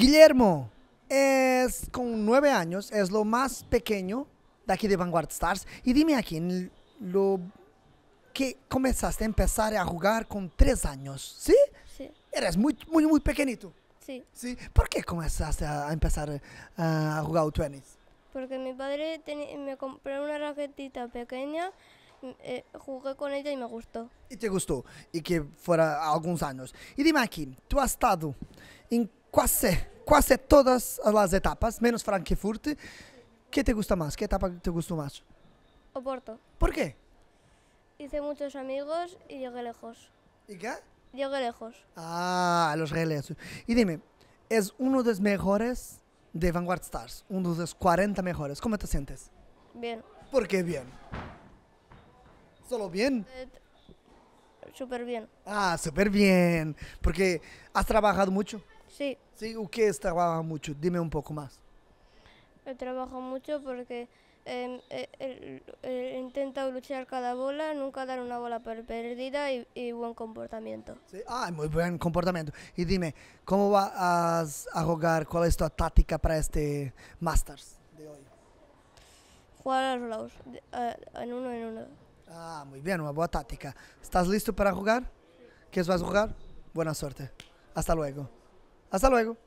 Guillermo es con nueve años, es lo más pequeño de aquí de Vanguard Stars. Y dime aquí, lo que comenzaste a empezar a jugar con tres años, ¿sí? Sí. Eres muy, muy, muy pequeñito. Sí. ¿Sí? ¿Por qué comenzaste a empezar a jugar tenis? Porque mi padre me compró una raquetita pequeña mm, eh, jugué con ella y me gustó. Y te gustó, y que fuera algunos años. Y dime aquí, tú has estado en Casi, casi todas las etapas, menos Frankfurt. ¿Qué te gusta más? ¿Qué etapa te gustó más? Oporto. ¿Por qué? Hice muchos amigos y llegué lejos. ¿Y qué? Llegué lejos. Ah, los relejos. Y dime, es uno de los mejores de Vanguard Stars, uno de los 40 mejores. ¿Cómo te sientes? Bien. ¿Por qué bien? ¿Solo bien? Eh, súper bien. Ah, súper bien. Porque has trabajado mucho. Sí. Sí, qué mucho? Dime un poco más. Yo trabajo mucho porque eh, em, e, intenta luchar cada bola, nunca dar una bola perdida y, buen comportamiento. Ah, muy buen comportamiento. Y dime, ¿cómo vas a jugar? ¿Cuál es tu táctica para este Masters de hoy? Jugar a los lados, en uno en uno. Ah, muy bien, una buena táctica. ¿Estás listo para jugar? ¿Qué vas a jugar? Buena suerte. Hasta luego. Hasta luego.